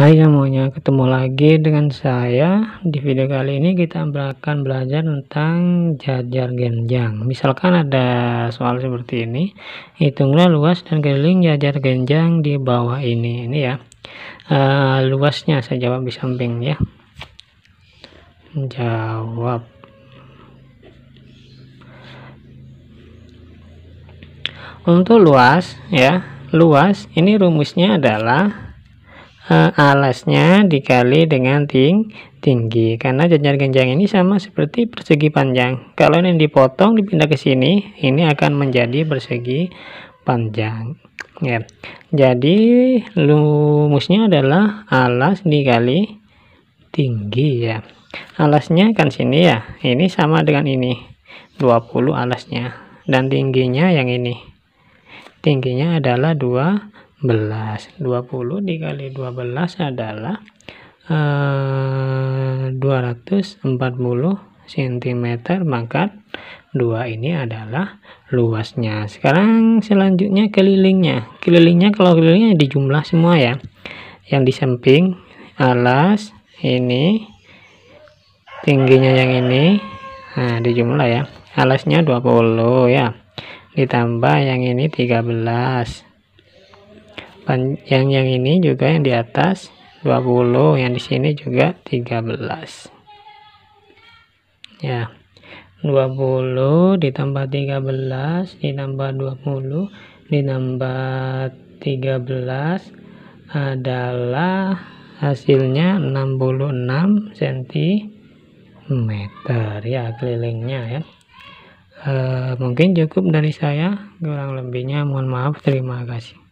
Hai semuanya, ketemu lagi dengan saya. Di video kali ini kita akan belajar tentang jajar genjang. Misalkan ada soal seperti ini, hitunglah luas dan keliling jajar genjang di bawah ini. Ini ya, uh, luasnya saya jawab di samping ya. Jawab. Untuk luas ya, luas ini rumusnya adalah uh, alasnya dikali dengan ting tinggi karena jajar genjang ini sama seperti persegi panjang kalau ini dipotong dipindah ke sini ini akan menjadi persegi panjang ya jadi lumusnya adalah alas dikali tinggi ya alasnya kan sini ya ini sama dengan ini 20 alasnya dan tingginya yang ini tingginya adalah 2 12 20 dikali 12 adalah uh, 240 cm maka 2 ini adalah luasnya sekarang selanjutnya kelilingnya kelilingnya kalau kelilingnya dijumlah semua ya yang di samping alas ini tingginya yang ini nah dijumlah ya alasnya 20 ya ditambah yang ini 13 panjang yang ini juga yang di atas 20 yang di sini juga 13 ya 20 ditambah 13 ditambah 20 ditambah 13 adalah hasilnya 66 cm ya kelilingnya ya e, mungkin cukup dari saya kurang lebihnya mohon maaf terima kasih